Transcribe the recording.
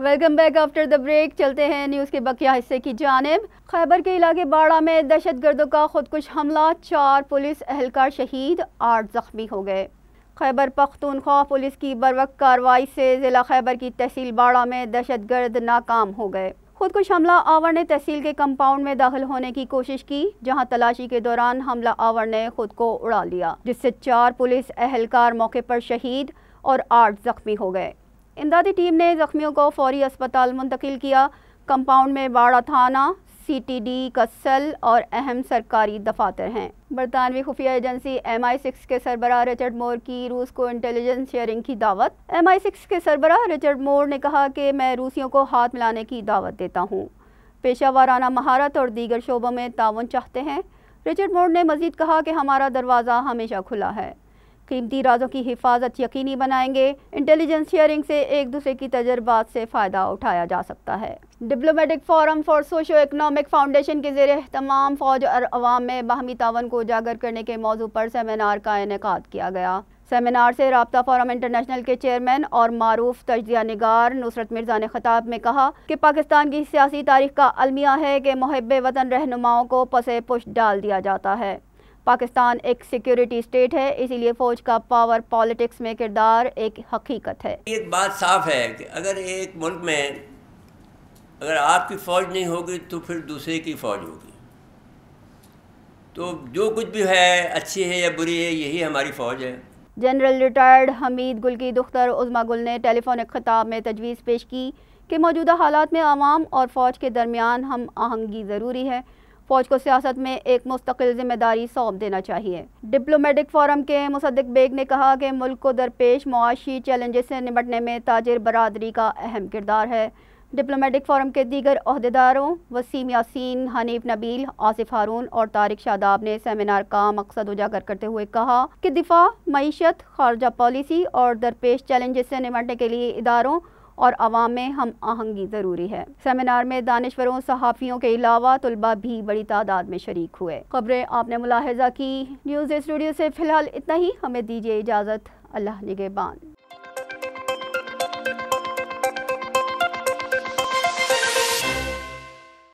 welcome back after the break चलते हैं news के बकिया हिस्से की जानब खैबर के इलाके बाड़ा में दहशत गर्दों का खुदकुश हमला चार पुलिस अहलकार शहीद आठ जख्मी हो गए खैबर पख्तूनख्वा पुलिस की बरवक कार्रवाई से ज़िला खैबर की तहसील बाड़ा में दहशत गर्द नाकाम हो गए खुदकुश हमला आवर ने तहसील के कंपाउंड में दाखिल होने की कोशिश की जहां तलाशी के दौरान हमला आवर ने खुद को उड़ा लिया जिससे चार पुलिस अहलकार मौके पर शहीद और आठ जख्मी हो गए इमदादी टीम ने ज़ख्मियों को फौरी अस्पताल मुंतकिल किया कंपाउंड में बाड़ा थाना सीटीडी कसल और अहम सरकारी दफातर हैं बरतानवी खुफिया एजेंसी एम आई सिक्स के सरबराह रिचर्ड मोर की रूस को इंटेलिजेंस शेयरिंग की दावत एम आई सिक्स के सरबरा रिचर्ड मोर ने कहा कि मैं रूसियों को हाथ मिलाने की दावत देता हूँ पेशा वाराना महारत और दीगर शोबों में ताउन चाहते हैं रिचर्ड मोर ने मजीद कहा कि हमारा दरवाज़ा हमेशा खुला है कीमती राजों की हिफाजत यकीनी बनाएंगे इंटेलिजेंस शेयरिंग से एक दूसरे की तजर्बात से फ़ायदा उठाया जा सकता है diplomatic forum for socio economic foundation के जरिए तमाम फ़ौज और अवाम में बाहमी तावन को उजागर करने के मौजू पर सेमिनार का इनका किया गया सेमिनार से रबता फोरम इंटरनेशनल के चेयरमैन और मारूफ तजिया नगार नुसरत मिर्जा ने खताब में कहा कि पाकिस्तान की सियासी तारीख का अलमिया है कि महब वतन रहनुमाओं को पसे पुश डाल दिया जाता है पाकिस्तान एक सिक्योरिटी स्टेट है इसीलिए फौज का पावर पॉलिटिक्स में किरदार एक हकीकत है एक बात साफ है कि अगर एक मुल्क में अगर आपकी फौज नहीं होगी तो फिर दूसरे की फौज होगी तो जो कुछ भी है अच्छी है या बुरी है यही हमारी फौज है जनरल रिटायर्ड हमीद गुल की दुख्तर उजमा गुल ने टेलीफोनिक खिताब में तजवीज़ पेश की कि मौजूदा हालात में आवाम और फ़ौज के दरमियान हम आहंगी ज़रूरी है फौज को सियासत में एक मुस्तकिल जिम्मेदारी सौंप देना चाहिए डिप्लोमेटिक फोरम के मुसदक बेग ने कहा कि मुल्क को दरपेश मुआशी चैलेंजेस से निपटने में ताजर बरदरी का अहम किरदार है डिप्लोमेटिक फोरम के दीगर अहदेदारों वसीम यासीन हनीफ नबील आसिफ हारून और तारिक शादाब ने सेमिनार का मकसद उजागर करते हुए कहा कि दिफा मीशत खारजा पॉलिसी और दरपेश चैलेंजेस से निपटने के लिए इदारों और आवाम में हम आहंगी ज़रूरी है सेमिनार में दानश्वरों सहाफ़ियों के अलावा तलबा भी बड़ी तादाद में शरीक हुए खबरें आपने मुलाहजा की न्यूज़ स्टूडियो से फ़िलहाल इतना ही हमें दीजिए इजाज़त अल्लाह निगेबान